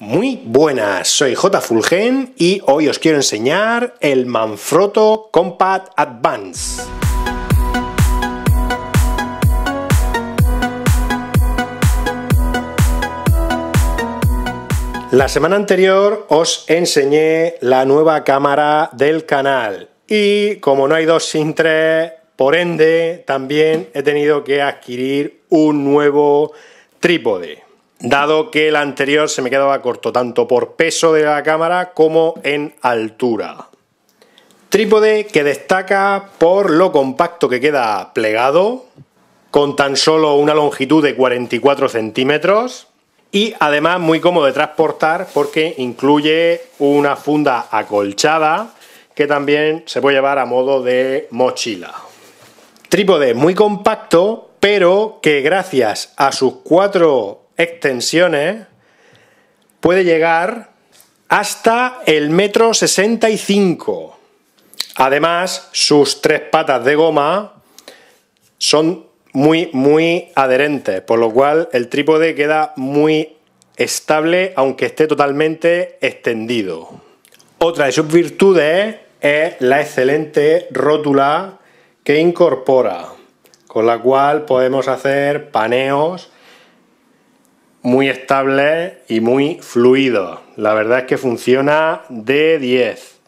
Muy buenas, soy J. Fulgen y hoy os quiero enseñar el Manfrotto Compact Advance. La semana anterior os enseñé la nueva cámara del canal y como no hay dos sin tres, por ende también he tenido que adquirir un nuevo trípode dado que el anterior se me quedaba corto tanto por peso de la cámara como en altura. Trípode que destaca por lo compacto que queda plegado, con tan solo una longitud de 44 centímetros y además muy cómodo de transportar porque incluye una funda acolchada que también se puede llevar a modo de mochila. Trípode muy compacto pero que gracias a sus cuatro extensiones puede llegar hasta el metro 65. Además, sus tres patas de goma son muy, muy adherentes, por lo cual el trípode queda muy estable aunque esté totalmente extendido. Otra de sus virtudes es la excelente rótula que incorpora, con la cual podemos hacer paneos muy estable y muy fluido. La verdad es que funciona de 10.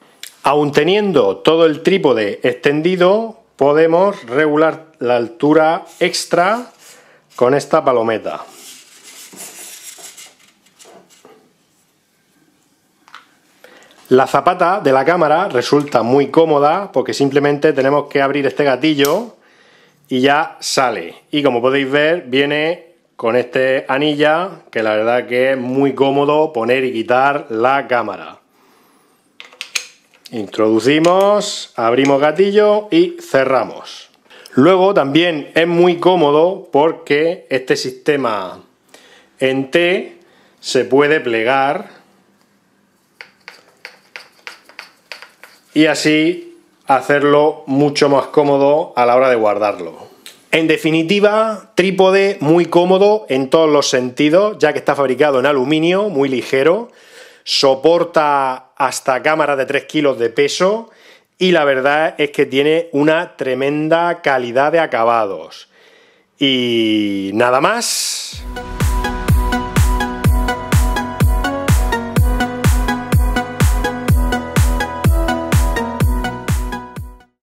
Aun teniendo todo el trípode extendido, podemos regular la altura extra con esta palometa. La zapata de la cámara resulta muy cómoda porque simplemente tenemos que abrir este gatillo y ya sale. Y como podéis ver, viene con este anilla que la verdad que es muy cómodo poner y quitar la cámara. Introducimos, abrimos gatillo y cerramos. Luego también es muy cómodo porque este sistema en T se puede plegar y así hacerlo mucho más cómodo a la hora de guardarlo. En definitiva, trípode muy cómodo en todos los sentidos, ya que está fabricado en aluminio, muy ligero, soporta hasta cámaras de 3 kilos de peso y la verdad es que tiene una tremenda calidad de acabados. Y nada más.